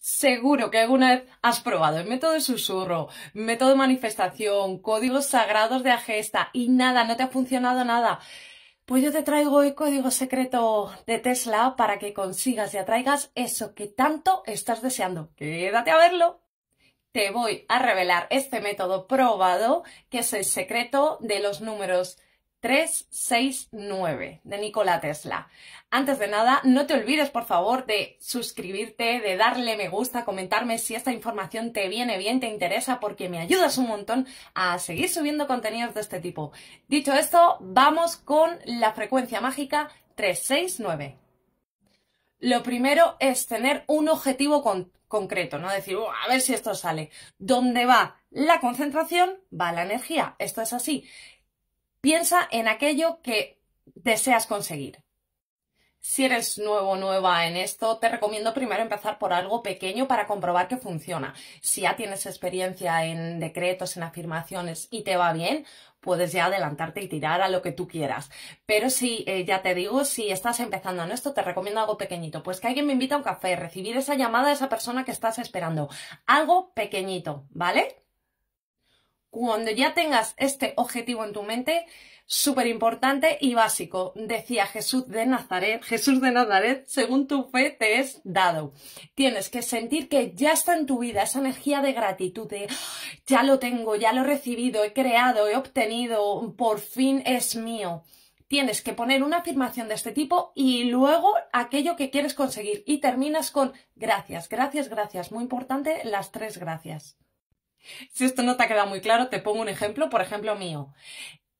Seguro que alguna vez has probado el método de susurro, método de manifestación, códigos sagrados de agesta y nada, no te ha funcionado nada. Pues yo te traigo el código secreto de Tesla para que consigas y atraigas eso que tanto estás deseando. Quédate a verlo. Te voy a revelar este método probado, que es el secreto de los números 369 de Nikola Tesla. Antes de nada, no te olvides, por favor, de suscribirte, de darle me gusta, comentarme si esta información te viene bien, te interesa, porque me ayudas un montón a seguir subiendo contenidos de este tipo. Dicho esto, vamos con la frecuencia mágica 369. Lo primero es tener un objetivo concreto, no decir, a ver si esto sale. ¿Dónde va la concentración? Va la energía. Esto es así. Piensa en aquello que deseas conseguir. Si eres nuevo o nueva en esto, te recomiendo primero empezar por algo pequeño para comprobar que funciona. Si ya tienes experiencia en decretos, en afirmaciones y te va bien, puedes ya adelantarte y tirar a lo que tú quieras. Pero si, eh, ya te digo, si estás empezando en esto, te recomiendo algo pequeñito. Pues que alguien me invite a un café, recibir esa llamada de esa persona que estás esperando. Algo pequeñito, ¿vale? cuando ya tengas este objetivo en tu mente, súper importante y básico, decía Jesús de Nazaret, Jesús de Nazaret, según tu fe te es dado. Tienes que sentir que ya está en tu vida esa energía de gratitud, de ah, ya lo tengo, ya lo he recibido, he creado, he obtenido, por fin es mío. Tienes que poner una afirmación de este tipo y luego aquello que quieres conseguir y terminas con gracias, gracias, gracias. Muy importante las tres gracias. Si esto no te ha quedado muy claro, te pongo un ejemplo, por ejemplo mío.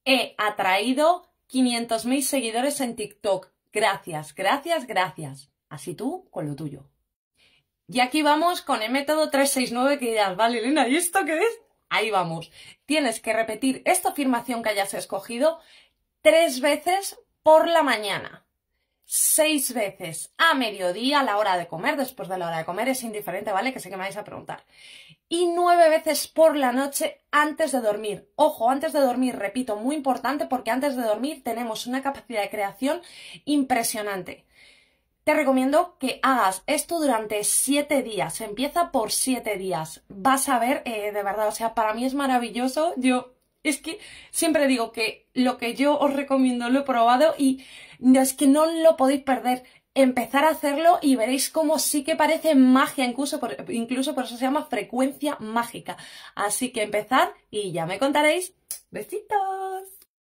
He atraído 500.000 seguidores en TikTok. Gracias, gracias, gracias. Así tú con lo tuyo. Y aquí vamos con el método 369 que dirás, vale Elena, ¿y esto qué es? Ahí vamos. Tienes que repetir esta afirmación que hayas escogido tres veces por la mañana seis veces a mediodía, a la hora de comer, después de la hora de comer, es indiferente, ¿vale? Que sé que me vais a preguntar. Y nueve veces por la noche antes de dormir. Ojo, antes de dormir, repito, muy importante porque antes de dormir tenemos una capacidad de creación impresionante. Te recomiendo que hagas esto durante siete días. Empieza por siete días. Vas a ver, eh, de verdad, o sea, para mí es maravilloso. Yo es que siempre digo que lo que yo os recomiendo lo he probado y es que no lo podéis perder. Empezar a hacerlo y veréis cómo sí que parece magia, incluso por, incluso por eso se llama frecuencia mágica. Así que empezar y ya me contaréis. Besitos.